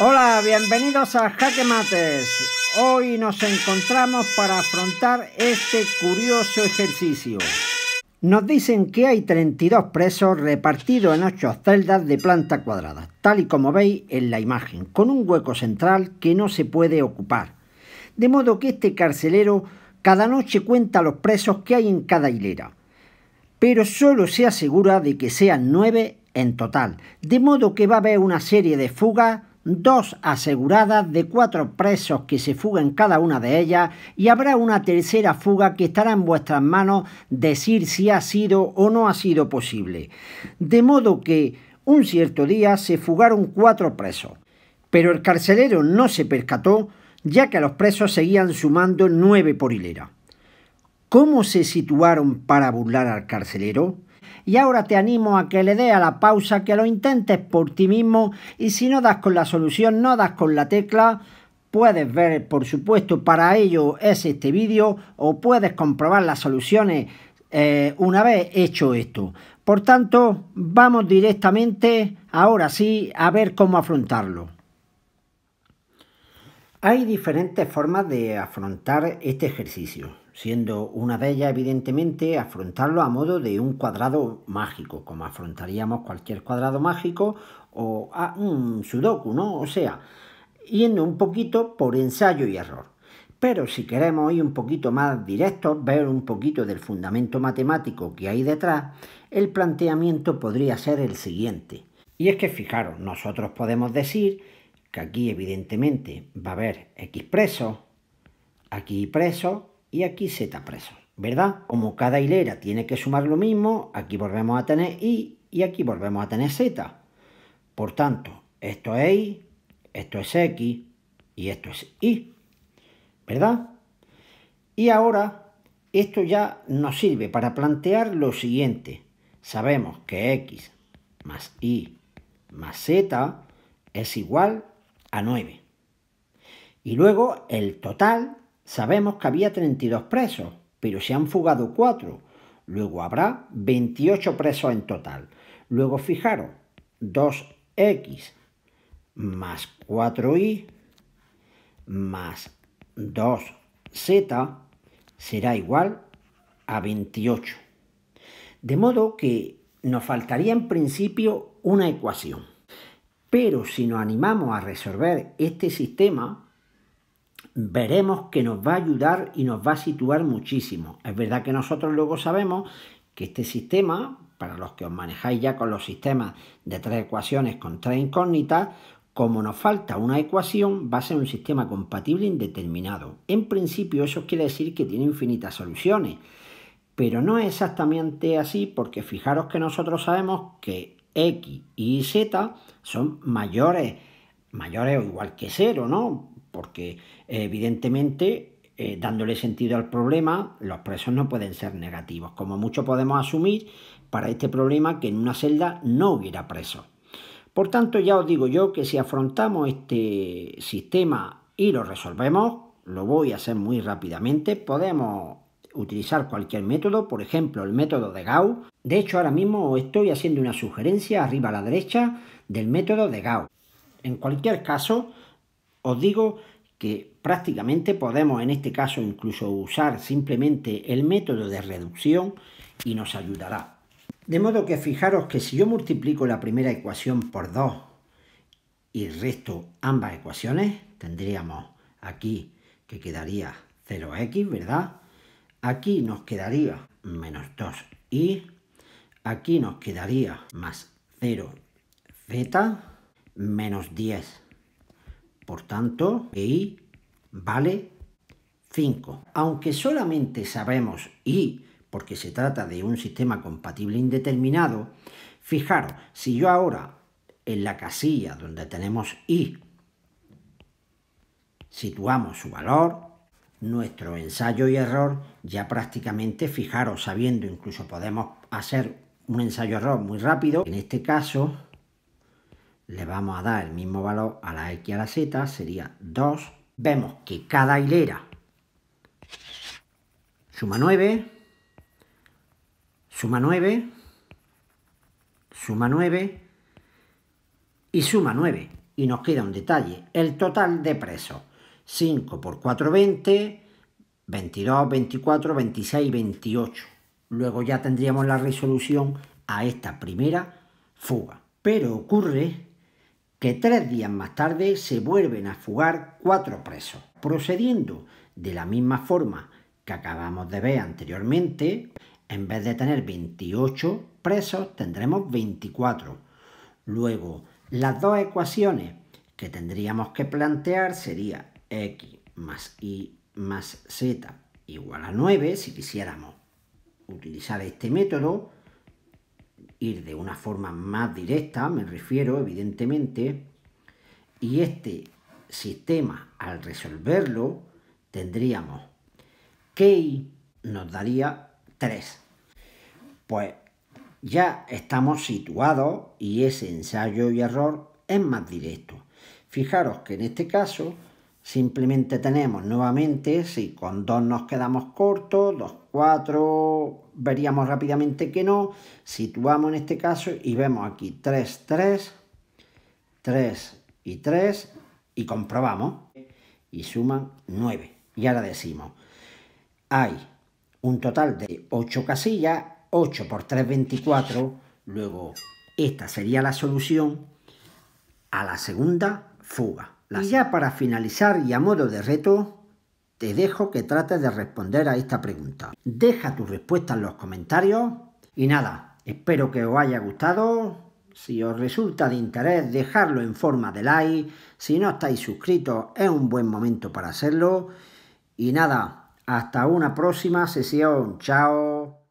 Hola, bienvenidos a Jaque Mates. Hoy nos encontramos para afrontar este curioso ejercicio. Nos dicen que hay 32 presos repartidos en 8 celdas de planta cuadrada, tal y como veis en la imagen, con un hueco central que no se puede ocupar. De modo que este carcelero cada noche cuenta los presos que hay en cada hilera, pero solo se asegura de que sean 9 en total, de modo que va a haber una serie de fugas dos aseguradas de cuatro presos que se fugan cada una de ellas y habrá una tercera fuga que estará en vuestras manos decir si ha sido o no ha sido posible. De modo que un cierto día se fugaron cuatro presos, pero el carcelero no se percató ya que a los presos seguían sumando nueve por hilera. ¿Cómo se situaron para burlar al carcelero? Y ahora te animo a que le dé a la pausa, que lo intentes por ti mismo y si no das con la solución, no das con la tecla, puedes ver, por supuesto, para ello es este vídeo o puedes comprobar las soluciones eh, una vez hecho esto. Por tanto, vamos directamente, ahora sí, a ver cómo afrontarlo. Hay diferentes formas de afrontar este ejercicio siendo una de ellas, evidentemente, afrontarlo a modo de un cuadrado mágico, como afrontaríamos cualquier cuadrado mágico o a un sudoku, ¿no? O sea, yendo un poquito por ensayo y error. Pero si queremos ir un poquito más directo ver un poquito del fundamento matemático que hay detrás, el planteamiento podría ser el siguiente. Y es que fijaros, nosotros podemos decir que aquí evidentemente va a haber x preso, aquí preso, y aquí Z preso, ¿verdad? Como cada hilera tiene que sumar lo mismo, aquí volvemos a tener Y y aquí volvemos a tener Z. Por tanto, esto es Y, esto es X y esto es Y, ¿verdad? Y ahora, esto ya nos sirve para plantear lo siguiente. Sabemos que X más Y más Z es igual a 9. Y luego el total Sabemos que había 32 presos, pero se han fugado 4. Luego habrá 28 presos en total. Luego fijaros, 2x más 4y más 2z será igual a 28. De modo que nos faltaría en principio una ecuación. Pero si nos animamos a resolver este sistema, veremos que nos va a ayudar y nos va a situar muchísimo. Es verdad que nosotros luego sabemos que este sistema, para los que os manejáis ya con los sistemas de tres ecuaciones con tres incógnitas, como nos falta una ecuación, va a ser un sistema compatible indeterminado. En principio eso quiere decir que tiene infinitas soluciones, pero no es exactamente así porque fijaros que nosotros sabemos que x y z son mayores, mayores o igual que cero, ¿no? porque evidentemente eh, dándole sentido al problema, los presos no pueden ser negativos. Como mucho podemos asumir para este problema que en una celda no hubiera presos. Por tanto, ya os digo yo que si afrontamos este sistema y lo resolvemos, lo voy a hacer muy rápidamente, podemos utilizar cualquier método, por ejemplo el método de Gauss. De hecho, ahora mismo estoy haciendo una sugerencia arriba a la derecha del método de Gauss. En cualquier caso, os digo que prácticamente podemos en este caso incluso usar simplemente el método de reducción y nos ayudará. De modo que fijaros que si yo multiplico la primera ecuación por 2 y resto ambas ecuaciones, tendríamos aquí que quedaría 0x, ¿verdad? Aquí nos quedaría menos 2y, aquí nos quedaría más 0z, menos 10 por tanto, e I vale 5. Aunque solamente sabemos I porque se trata de un sistema compatible indeterminado, fijaros, si yo ahora en la casilla donde tenemos I situamos su valor, nuestro ensayo y error ya prácticamente fijaros sabiendo incluso podemos hacer un ensayo error muy rápido en este caso le vamos a dar el mismo valor a la X y a la Z, sería 2. Vemos que cada hilera suma 9, suma 9, suma 9 y suma 9. Y nos queda un detalle, el total de presos. 5 por 4, 20, 22, 24, 26 28. Luego ya tendríamos la resolución a esta primera fuga. Pero ocurre que tres días más tarde se vuelven a fugar cuatro presos, procediendo de la misma forma que acabamos de ver anteriormente, en vez de tener 28 presos tendremos 24. Luego, las dos ecuaciones que tendríamos que plantear sería x más y más z igual a 9, si quisiéramos utilizar este método, ir de una forma más directa, me refiero evidentemente, y este sistema al resolverlo tendríamos que nos daría 3. Pues ya estamos situados y ese ensayo y error es más directo. Fijaros que en este caso Simplemente tenemos nuevamente, si con 2 nos quedamos cortos, 2, 4, veríamos rápidamente que no. Situamos en este caso y vemos aquí 3, 3, 3 y 3 y comprobamos y suman 9. Y ahora decimos, hay un total de 8 casillas, 8 por 3, 24, luego esta sería la solución a la segunda fuga. Y ya para finalizar y a modo de reto, te dejo que trates de responder a esta pregunta. Deja tu respuesta en los comentarios y nada, espero que os haya gustado. Si os resulta de interés, dejarlo en forma de like. Si no estáis suscritos, es un buen momento para hacerlo. Y nada, hasta una próxima sesión. Chao.